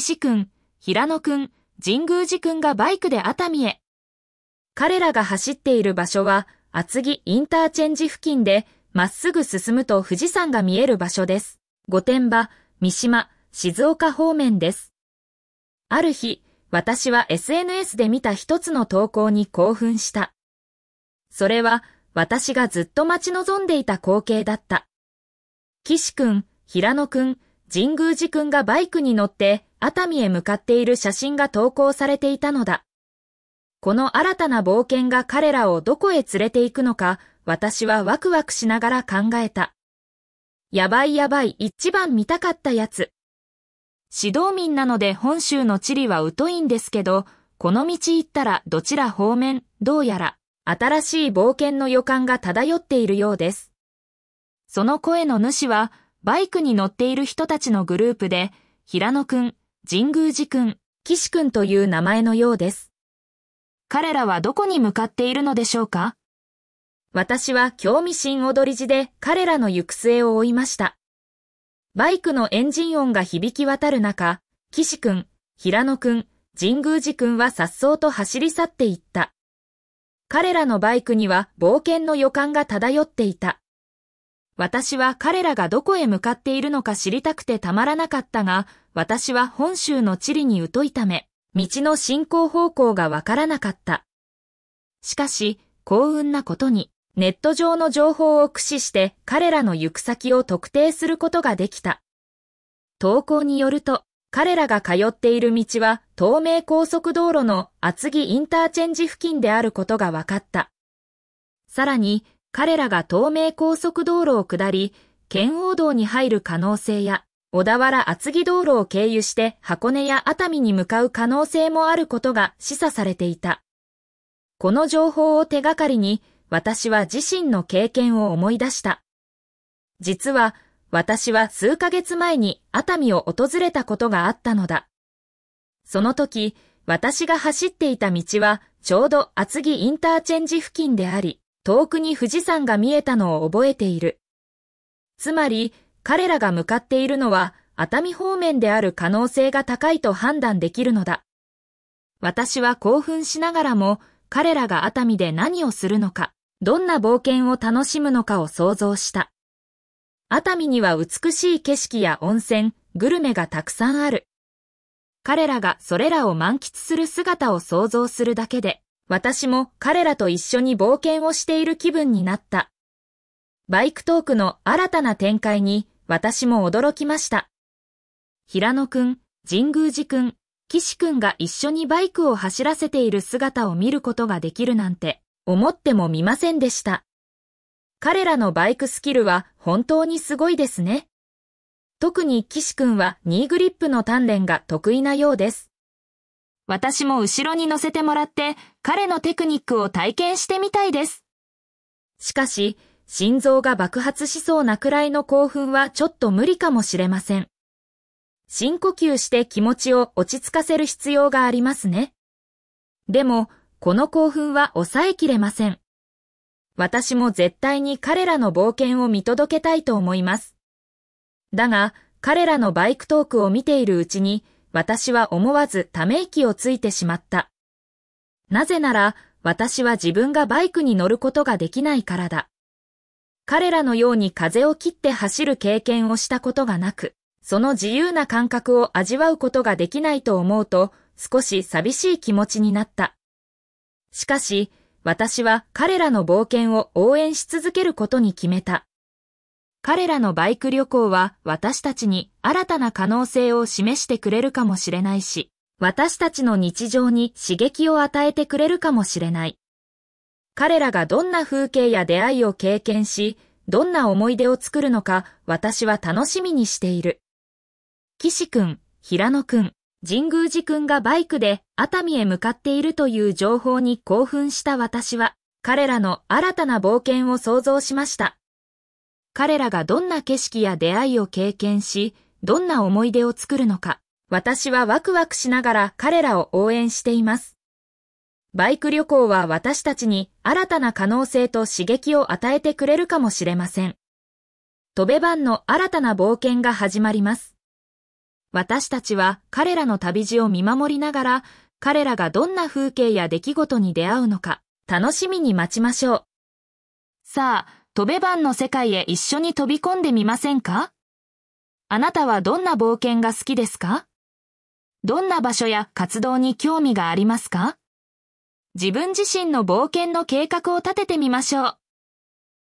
岸くん、平野くん、神宮寺くんがバイクで熱海へ。彼らが走っている場所は、厚木インターチェンジ付近で、まっすぐ進むと富士山が見える場所です。御殿場、三島、静岡方面です。ある日、私は SNS で見た一つの投稿に興奮した。それは、私がずっと待ち望んでいた光景だった。岸くん、平野くん、神宮寺くんがバイクに乗って熱海へ向かっている写真が投稿されていたのだ。この新たな冒険が彼らをどこへ連れて行くのか、私はワクワクしながら考えた。やばいやばい、一番見たかったやつ。指導民なので本州の地理は疎いんですけど、この道行ったらどちら方面、どうやら、新しい冒険の予感が漂っているようです。その声の主は、バイクに乗っている人たちのグループで、平野くん、神宮寺くん、岸くんという名前のようです。彼らはどこに向かっているのでしょうか私は興味深踊り地で彼らの行く末を追いました。バイクのエンジン音が響き渡る中、岸くん、平野くん、神宮寺くんは颯爽と走り去っていった。彼らのバイクには冒険の予感が漂っていた。私は彼らがどこへ向かっているのか知りたくてたまらなかったが、私は本州の地理に疎いため、道の進行方向がわからなかった。しかし、幸運なことに、ネット上の情報を駆使して彼らの行く先を特定することができた。投稿によると、彼らが通っている道は東名高速道路の厚木インターチェンジ付近であることが分かった。さらに、彼らが東名高速道路を下り、圏央道に入る可能性や、小田原厚木道路を経由して箱根や熱海に向かう可能性もあることが示唆されていた。この情報を手がかりに、私は自身の経験を思い出した。実は、私は数ヶ月前に熱海を訪れたことがあったのだ。その時、私が走っていた道は、ちょうど厚木インターチェンジ付近であり、遠くに富士山が見えたのを覚えている。つまり、彼らが向かっているのは熱海方面である可能性が高いと判断できるのだ。私は興奮しながらも彼らが熱海で何をするのか、どんな冒険を楽しむのかを想像した。熱海には美しい景色や温泉、グルメがたくさんある。彼らがそれらを満喫する姿を想像するだけで、私も彼らと一緒に冒険をしている気分になった。バイクトークの新たな展開に私も驚きました。平野くん、神宮寺くん、岸くんが一緒にバイクを走らせている姿を見ることができるなんて思ってもみませんでした。彼らのバイクスキルは本当にすごいですね。特に岸くんはニーグリップの鍛錬が得意なようです。私も後ろに乗せてもらって彼のテクニックを体験してみたいです。しかし、心臓が爆発しそうなくらいの興奮はちょっと無理かもしれません。深呼吸して気持ちを落ち着かせる必要がありますね。でも、この興奮は抑えきれません。私も絶対に彼らの冒険を見届けたいと思います。だが、彼らのバイクトークを見ているうちに、私は思わずため息をついてしまった。なぜなら、私は自分がバイクに乗ることができないからだ。彼らのように風を切って走る経験をしたことがなく、その自由な感覚を味わうことができないと思うと、少し寂しい気持ちになった。しかし、私は彼らの冒険を応援し続けることに決めた。彼らのバイク旅行は私たちに新たな可能性を示してくれるかもしれないし、私たちの日常に刺激を与えてくれるかもしれない。彼らがどんな風景や出会いを経験し、どんな思い出を作るのか私は楽しみにしている。岸くん、平野くん、神宮寺くんがバイクで熱海へ向かっているという情報に興奮した私は、彼らの新たな冒険を想像しました。彼らがどんな景色や出会いを経験し、どんな思い出を作るのか、私はワクワクしながら彼らを応援しています。バイク旅行は私たちに新たな可能性と刺激を与えてくれるかもしれません。飛べ版の新たな冒険が始まります。私たちは彼らの旅路を見守りながら、彼らがどんな風景や出来事に出会うのか、楽しみに待ちましょう。さあ、飛べ版の世界へ一緒に飛び込んでみませんかあなたはどんな冒険が好きですかどんな場所や活動に興味がありますか自分自身の冒険の計画を立ててみましょう。